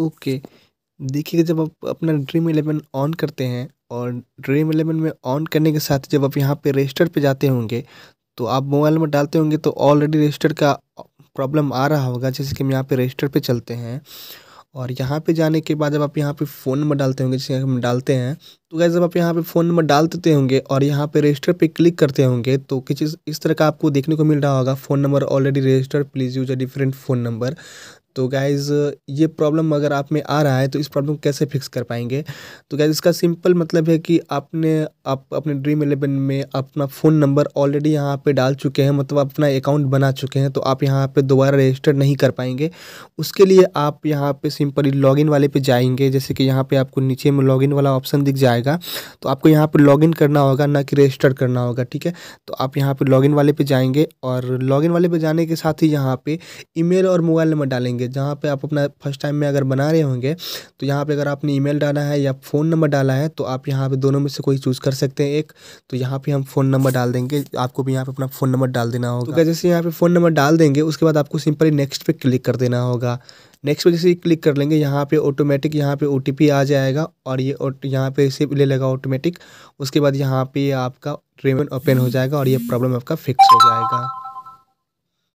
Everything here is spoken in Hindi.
ओके देखिएगा जब आप अपना ड्रीम इलेवन ऑन करते हैं और ड्रीम इलेवन में ऑन करने के साथ जब आप यहाँ पे रजिस्टर पे जाते होंगे तो आप मोबाइल में डालते होंगे तो ऑलरेडी रजिस्टर का प्रॉब्लम आ रहा होगा जैसे कि हम यहाँ पे रजिस्टर पे चलते हैं और यहाँ पे जाने के बाद जब आप यहाँ पे फ़ोन नंबर डालते होंगे जैसे हम डालते हैं तो गैस जब आप यहाँ पे फ़ोन नंबर डाल देते होंगे और यहाँ पे रजिस्टर पे क्लिक करते होंगे तो किसी इस तरह का आपको देखने को मिल रहा होगा phone number already register please use a different phone number तो गाइज़ ये प्रॉब्लम अगर आप में आ रहा है तो इस प्रॉब्लम को कैसे फिक्स कर पाएंगे तो गाइज़ इसका सिंपल मतलब है कि आपने आप अपने ड्रीम एलेवन में अपना फ़ोन नंबर ऑलरेडी यहाँ पे डाल चुके हैं मतलब अपना अकाउंट बना चुके हैं तो आप यहाँ पे दोबारा रजिस्टर नहीं कर पाएंगे उसके लिए आप यहाँ पे सिंपली इन वाले पे जाएंगे जैसे कि यहाँ पर आपको नीचे में इन वाला ऑप्शन दिख जाएगा तो आपको यहाँ पर इन करना होगा ना कि रजिस्टर करना होगा ठीक है तो आप यहाँ पर इन वाले पर जाएंगे और लॉगिन वाले पर जाने के साथ ही यहाँ पर ई और मोबाइल नंबर डालेंगे होंगे जहाँ पे आप अपना फर्स्ट टाइम में अगर बना रहे होंगे तो यहाँ पे अगर आपने ईमेल डाला है या फ़ोन नंबर डाला है तो आप यहाँ पे दोनों में से कोई चूज़ कर सकते हैं एक तो यहाँ पे हम फ़ोन नंबर डाल देंगे आपको भी यहाँ पे अपना फ़ोन नंबर डाल देना होगा तो जैसे यहाँ पे फ़ोन नंबर डाल देंगे उसके बाद आपको सिंपली नेक्स्ट पर क्लिक कर देना होगा नेक्स्ट पर जैसे क्लिक कर लेंगे यहाँ पे ऑटोमेटिक यहाँ पे ओ आ जाएगा और ये यहाँ पे इसे ले लेगा ऑटोमेटिक उसके बाद यहाँ पे आपका पेमेंट ओपन हो जाएगा और ये प्रॉब्लम आपका फिक्स हो जाएगा